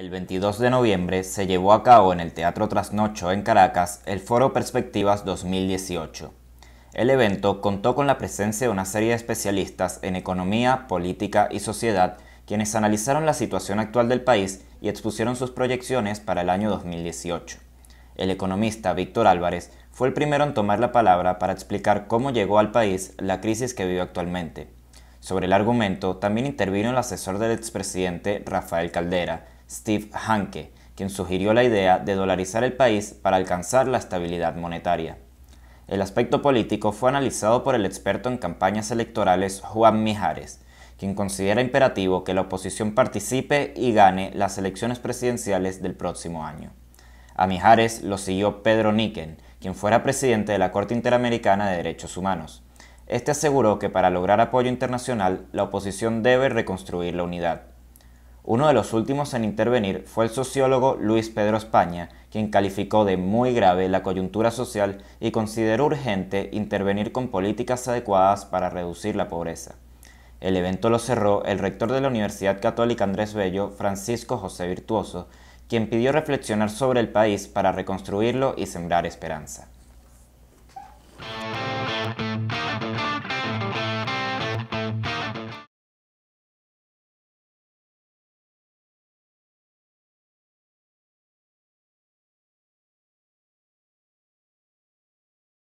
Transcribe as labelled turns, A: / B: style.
A: El 22 de noviembre se llevó a cabo en el Teatro Trasnocho en Caracas el Foro Perspectivas 2018. El evento contó con la presencia de una serie de especialistas en economía, política y sociedad quienes analizaron la situación actual del país y expusieron sus proyecciones para el año 2018. El economista Víctor Álvarez fue el primero en tomar la palabra para explicar cómo llegó al país la crisis que vive actualmente. Sobre el argumento también intervino el asesor del expresidente Rafael Caldera, Steve Hanke, quien sugirió la idea de dolarizar el país para alcanzar la estabilidad monetaria. El aspecto político fue analizado por el experto en campañas electorales Juan Mijares, quien considera imperativo que la oposición participe y gane las elecciones presidenciales del próximo año. A Mijares lo siguió Pedro Niken, quien fuera presidente de la Corte Interamericana de Derechos Humanos. Este aseguró que para lograr apoyo internacional, la oposición debe reconstruir la unidad. Uno de los últimos en intervenir fue el sociólogo Luis Pedro España, quien calificó de muy grave la coyuntura social y consideró urgente intervenir con políticas adecuadas para reducir la pobreza. El evento lo cerró el rector de la Universidad Católica Andrés Bello, Francisco José Virtuoso, quien pidió reflexionar sobre el país para reconstruirlo y sembrar esperanza.